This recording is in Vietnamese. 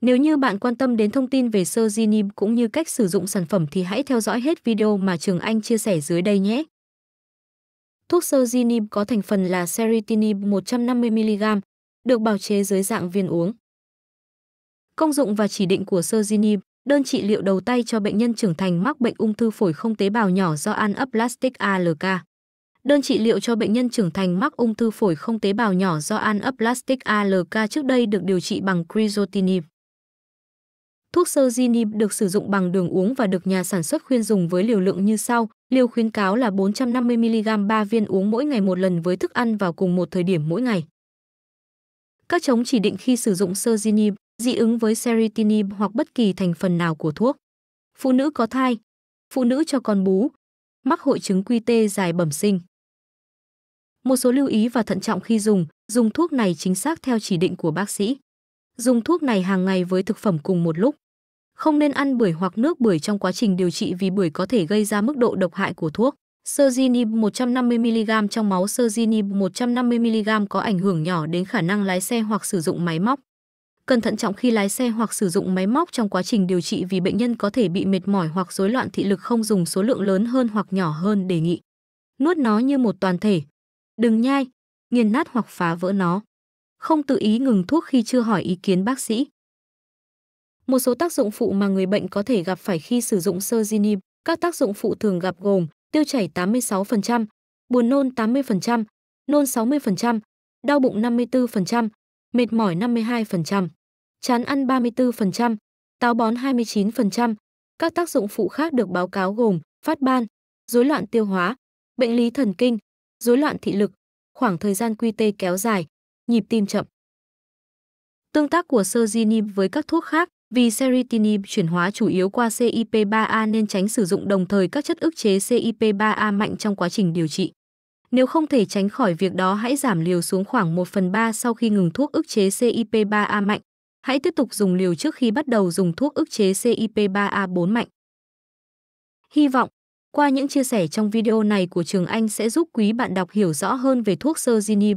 Nếu như bạn quan tâm đến thông tin về sơ Jinim cũng như cách sử dụng sản phẩm thì hãy theo dõi hết video mà Trường Anh chia sẻ dưới đây nhé. Thuốc sơ Jinim có thành phần là Seritinib 150mg, được bào chế dưới dạng viên uống. Công dụng và chỉ định của sơ Jinim, đơn trị liệu đầu tay cho bệnh nhân trưởng thành mắc bệnh ung thư phổi không tế bào nhỏ do anaplastic ALK. Đơn trị liệu cho bệnh nhân trưởng thành mắc ung thư phổi không tế bào nhỏ do anaplastic ALK trước đây được điều trị bằng crizotinib. Thuốc Serginib được sử dụng bằng đường uống và được nhà sản xuất khuyên dùng với liều lượng như sau. Liều khuyến cáo là 450mg 3 viên uống mỗi ngày một lần với thức ăn vào cùng một thời điểm mỗi ngày. Các chống chỉ định khi sử dụng Serginib, dị ứng với Seritinib hoặc bất kỳ thành phần nào của thuốc. Phụ nữ có thai, phụ nữ cho con bú, mắc hội chứng QT dài bẩm sinh. Một số lưu ý và thận trọng khi dùng, dùng thuốc này chính xác theo chỉ định của bác sĩ dùng thuốc này hàng ngày với thực phẩm cùng một lúc. Không nên ăn bưởi hoặc nước bưởi trong quá trình điều trị vì bưởi có thể gây ra mức độ độc hại của thuốc. Serginib 150mg trong máu Serginib 150mg có ảnh hưởng nhỏ đến khả năng lái xe hoặc sử dụng máy móc. Cần thận trọng khi lái xe hoặc sử dụng máy móc trong quá trình điều trị vì bệnh nhân có thể bị mệt mỏi hoặc rối loạn thị lực không dùng số lượng lớn hơn hoặc nhỏ hơn đề nghị. Nuốt nó như một toàn thể. Đừng nhai, nghiền nát hoặc phá vỡ nó không tự ý ngừng thuốc khi chưa hỏi ý kiến bác sĩ. Một số tác dụng phụ mà người bệnh có thể gặp phải khi sử dụng serginib, các tác dụng phụ thường gặp gồm tiêu chảy 86%, buồn nôn 80%, nôn 60%, đau bụng 54%, mệt mỏi 52%, chán ăn 34%, táo bón 29%. Các tác dụng phụ khác được báo cáo gồm phát ban, rối loạn tiêu hóa, bệnh lý thần kinh, rối loạn thị lực, khoảng thời gian quy tê kéo dài, nhịp tim chậm. Tương tác của serginib với các thuốc khác, vì seritinib chuyển hóa chủ yếu qua CYP3A nên tránh sử dụng đồng thời các chất ức chế CYP3A mạnh trong quá trình điều trị. Nếu không thể tránh khỏi việc đó hãy giảm liều xuống khoảng 1 phần 3 sau khi ngừng thuốc ức chế CYP3A mạnh. Hãy tiếp tục dùng liều trước khi bắt đầu dùng thuốc ức chế CYP3A4 mạnh. Hy vọng, qua những chia sẻ trong video này của Trường Anh sẽ giúp quý bạn đọc hiểu rõ hơn về thuốc serginib